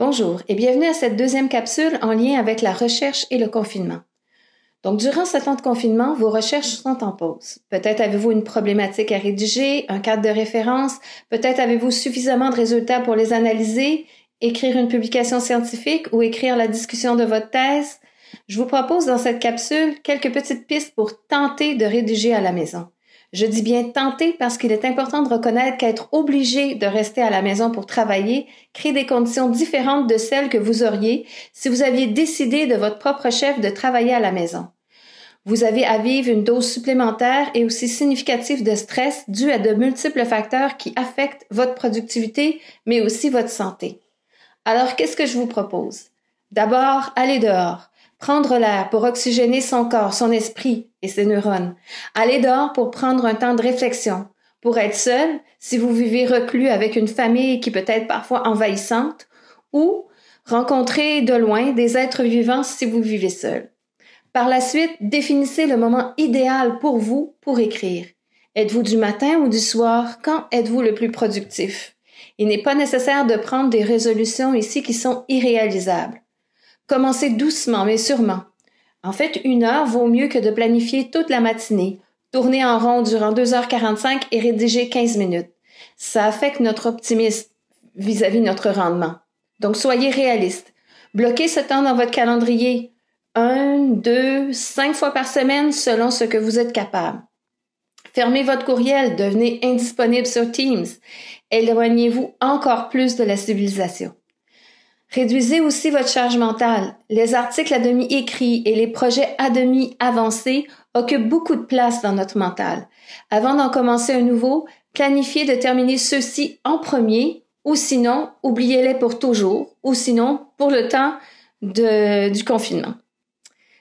Bonjour et bienvenue à cette deuxième capsule en lien avec la recherche et le confinement. Donc, durant ce temps de confinement, vos recherches sont en pause. Peut-être avez-vous une problématique à rédiger, un cadre de référence, peut-être avez-vous suffisamment de résultats pour les analyser, écrire une publication scientifique ou écrire la discussion de votre thèse. Je vous propose dans cette capsule quelques petites pistes pour tenter de rédiger à la maison. Je dis bien tenter parce qu'il est important de reconnaître qu'être obligé de rester à la maison pour travailler crée des conditions différentes de celles que vous auriez si vous aviez décidé de votre propre chef de travailler à la maison. Vous avez à vivre une dose supplémentaire et aussi significative de stress due à de multiples facteurs qui affectent votre productivité, mais aussi votre santé. Alors, qu'est-ce que je vous propose? D'abord, aller dehors, prendre l'air pour oxygéner son corps, son esprit et ses neurones. Aller dehors pour prendre un temps de réflexion, pour être seul si vous vivez reclus avec une famille qui peut être parfois envahissante, ou rencontrer de loin des êtres vivants si vous vivez seul. Par la suite, définissez le moment idéal pour vous pour écrire. Êtes-vous du matin ou du soir? Quand êtes-vous le plus productif? Il n'est pas nécessaire de prendre des résolutions ici qui sont irréalisables. Commencez doucement mais sûrement. En fait, une heure vaut mieux que de planifier toute la matinée, tourner en rond durant 2h45 et rédiger 15 minutes. Ça affecte notre optimisme vis-à-vis de notre rendement. Donc soyez réaliste. Bloquez ce temps dans votre calendrier. Un, deux, cinq fois par semaine selon ce que vous êtes capable. Fermez votre courriel, devenez indisponible sur Teams. Éloignez-vous encore plus de la civilisation. Réduisez aussi votre charge mentale. Les articles à demi écrits et les projets à demi avancés occupent beaucoup de place dans notre mental. Avant d'en commencer un nouveau, planifiez de terminer ceux-ci en premier ou sinon, oubliez-les pour toujours ou sinon, pour le temps du confinement.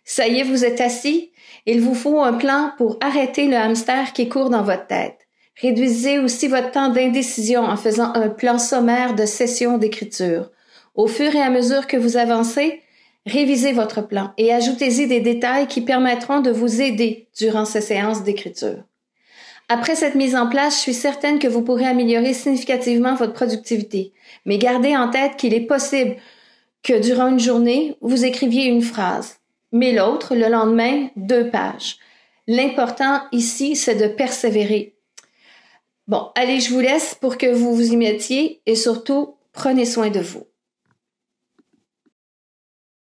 Ça y est, vous êtes assis, il vous faut un plan pour arrêter le hamster qui court dans votre tête. Réduisez aussi votre temps d'indécision en faisant un plan sommaire de session d'écriture. Au fur et à mesure que vous avancez, révisez votre plan et ajoutez-y des détails qui permettront de vous aider durant ces séances d'écriture. Après cette mise en place, je suis certaine que vous pourrez améliorer significativement votre productivité, mais gardez en tête qu'il est possible que durant une journée, vous écriviez une phrase, mais l'autre, le lendemain, deux pages. L'important ici, c'est de persévérer. Bon, allez, je vous laisse pour que vous vous y mettiez et surtout, prenez soin de vous.